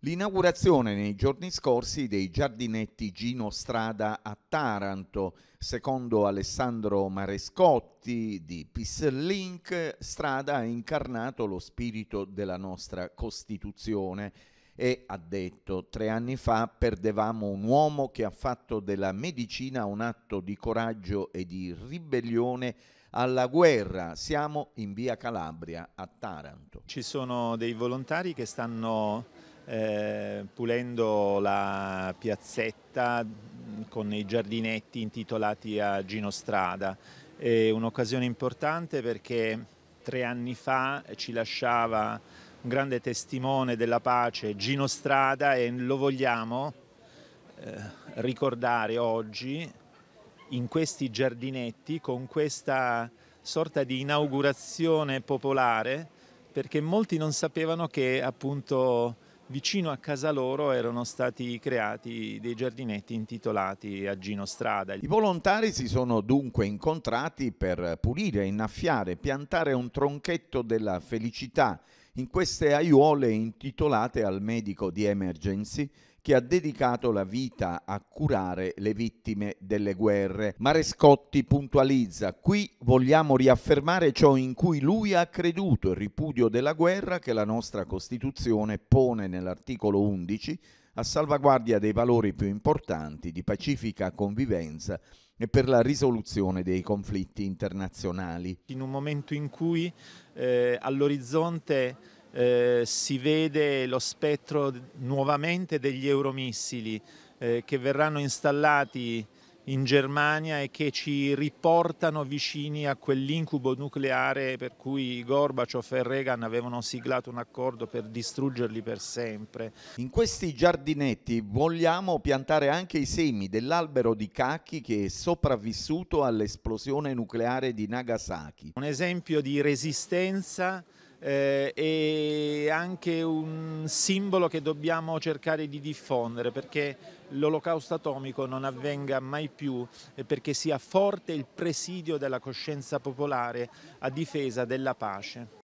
L'inaugurazione nei giorni scorsi dei giardinetti Gino Strada a Taranto, secondo Alessandro Marescotti di Peace Link, Strada ha incarnato lo spirito della nostra Costituzione e ha detto tre anni fa perdevamo un uomo che ha fatto della medicina un atto di coraggio e di ribellione alla guerra. Siamo in via Calabria a Taranto. Ci sono dei volontari che stanno eh, pulendo la piazzetta mm, con i giardinetti intitolati a Gino Strada. È un'occasione importante perché tre anni fa ci lasciava un grande testimone della pace, Gino Strada, e lo vogliamo eh, ricordare oggi in questi giardinetti con questa sorta di inaugurazione popolare perché molti non sapevano che appunto vicino a casa loro erano stati creati dei giardinetti intitolati a Gino Strada. I volontari si sono dunque incontrati per pulire, innaffiare, piantare un tronchetto della felicità in queste aiuole intitolate al medico di emergency che ha dedicato la vita a curare le vittime delle guerre. Marescotti puntualizza, qui vogliamo riaffermare ciò in cui lui ha creduto, il ripudio della guerra che la nostra Costituzione pone nell'articolo 11 a salvaguardia dei valori più importanti di pacifica convivenza e per la risoluzione dei conflitti internazionali. In un momento in cui eh, all'orizzonte eh, si vede lo spettro nuovamente degli euromissili eh, che verranno installati in Germania e che ci riportano vicini a quell'incubo nucleare per cui Gorbaciov e Reagan avevano siglato un accordo per distruggerli per sempre. In questi giardinetti vogliamo piantare anche i semi dell'albero di cacchi che è sopravvissuto all'esplosione nucleare di Nagasaki. Un esempio di resistenza eh, è anche un simbolo che dobbiamo cercare di diffondere perché l'olocausto atomico non avvenga mai più e eh, perché sia forte il presidio della coscienza popolare a difesa della pace.